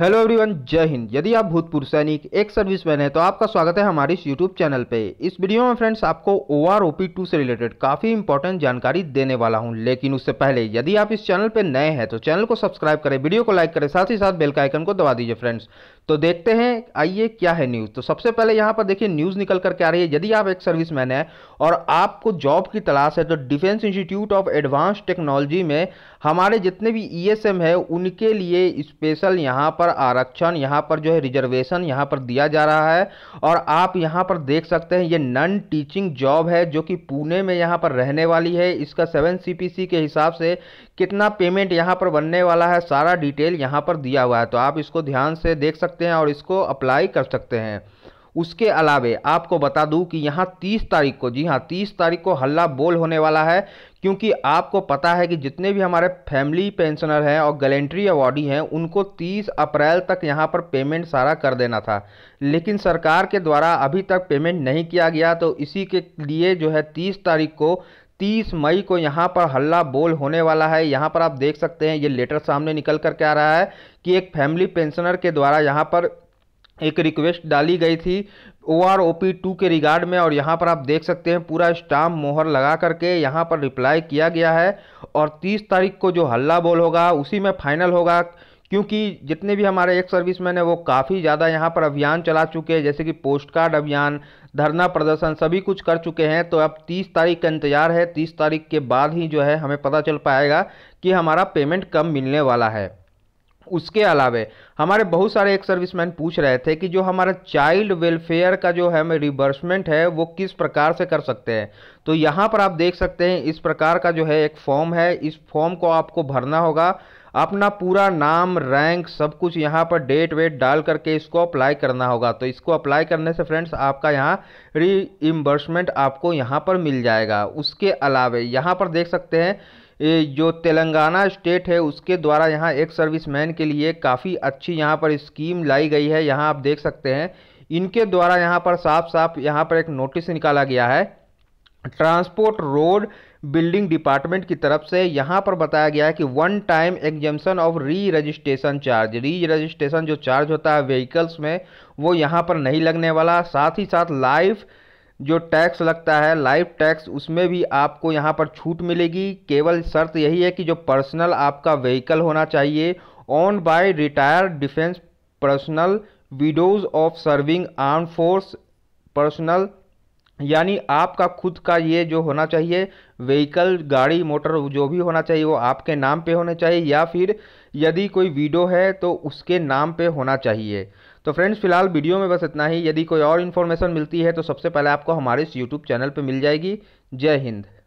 hello everyone जय हिंद यदि आप भूतपूर्व सैनिक एक सर्विसमैन है तो आपका स्वागत है हमारे इस यूट्यूब चैनल पे इस वीडियो में फ्रेंड्स आपको O R O P two से रिलेटेड काफ़ी इंपॉर्टेंट जानकारी देने वाला हूं लेकिन उससे पहले यदि आप इस चैनल पे नए हैं तो चैनल को सब्सक्राइब करें वीडियो को लाइक करें साथ ही साथ बेल का आइकन को दबा दीजिए फ्रेंड्स तो देखते हैं आइए क्या है न्यूज़ तो सबसे पहले यहाँ पर देखिए न्यूज़ निकल कर के आ रही है यदि आप एक सर्विस मैन है और आपको जॉब की तलाश है तो Defence Institute of Advance Technology में हमारे जितने भी ईएसएम e है उनके लिए स्पेशल यहाँ पर आरक्षण यहाँ पर जो है रिजर्वेशन यहाँ पर दिया जा रहा है और आप यहाँ पर देख सकते हैं ये नॉन टीचिंग जॉब है जो कि पुणे में यहाँ पर रहने वाली है इसका सेवन सी के हिसाब से कितना पेमेंट यहाँ पर बनने वाला है सारा डिटेल यहाँ पर दिया हुआ है तो आप इसको ध्यान से देख सकते सकते हैं और इसको अप्लाई कर सकते हैं उसके अलावे आपको बता दूं कि यहाँ 30 तारीख को जी हाँ 30 तारीख को हल्ला बोल होने वाला है क्योंकि आपको पता है कि जितने भी हमारे फैमिली पेंशनर हैं और गलेंट्री अवॉर्डी हैं उनको 30 अप्रैल तक यहाँ पर पेमेंट सारा कर देना था लेकिन सरकार के द्वारा अभी तक पेमेंट नहीं किया गया तो इसी के लिए जो है 30 तारीख को 30 मई को यहाँ पर हल्ला बोल होने वाला है यहाँ पर आप देख सकते हैं ये लेटर सामने निकल कर के आ रहा है कि एक फैमिली पेंशनर के द्वारा यहाँ पर एक रिक्वेस्ट डाली गई थी O R O P two के रिगार्ड में और यहाँ पर आप देख सकते हैं पूरा स्टाम्प मोहर लगा करके यहाँ पर रिप्लाई किया गया है और 30 तारीख को जो हल्ला बोल होगा उसी में फाइनल होगा क्योंकि जितने भी हमारे एक सर्विस मैन है वो काफ़ी ज़्यादा यहाँ पर अभियान चला चुके हैं जैसे कि पोस्ट कार्ड अभियान धरना प्रदर्शन सभी कुछ कर चुके हैं तो अब 30 तारीख का इंतज़ार है 30 तारीख के बाद ही जो है हमें पता चल पाएगा कि हमारा पेमेंट कब मिलने वाला है उसके अलावे हमारे बहुत सारे एक मैन पूछ रहे थे कि जो हमारा चाइल्ड वेलफेयर का जो है रिबर्समेंट है वो किस प्रकार से कर सकते हैं तो यहाँ पर आप देख सकते हैं इस प्रकार का जो है एक फॉर्म है इस फॉर्म को आपको भरना होगा अपना पूरा नाम रैंक सब कुछ यहाँ पर डेट वेट डाल करके इसको अप्लाई करना होगा तो इसको अप्लाई करने से फ्रेंड्स आपका यहाँ री आपको यहाँ पर मिल जाएगा उसके अलावे यहाँ पर देख सकते हैं जो तेलंगाना स्टेट है उसके द्वारा यहाँ एक सर्विसमैन के लिए काफ़ी अच्छी यहाँ पर स्कीम लाई गई है यहाँ आप देख सकते हैं इनके द्वारा यहाँ पर साफ साफ यहाँ पर एक नोटिस निकाला गया है ट्रांसपोर्ट रोड बिल्डिंग डिपार्टमेंट की तरफ से यहाँ पर बताया गया है कि one time extension of re registration charge re registration जो चार्ज होता है व्हीकल्स में वो यहाँ पर नहीं लगने वाला साथ ही साथ लाइफ जो टैक्स लगता है लाइफ टैक्स उसमें भी आपको यहाँ पर छूट मिलेगी केवल शर्त यही है कि जो पर्सनल आपका व्हीकल होना चाहिए own by retired defence personnel widows of serving arm force personnel यानी आपका खुद का ये जो होना चाहिए व्हीकल गाड़ी मोटर जो भी होना चाहिए वो आपके नाम पे होने चाहिए या फिर यदि कोई वीडियो है तो उसके नाम पे होना चाहिए तो फ्रेंड्स फिलहाल वीडियो में बस इतना ही यदि कोई और इन्फॉर्मेशन मिलती है तो सबसे पहले आपको हमारे इस यूट्यूब चैनल पर मिल जाएगी जय हिंद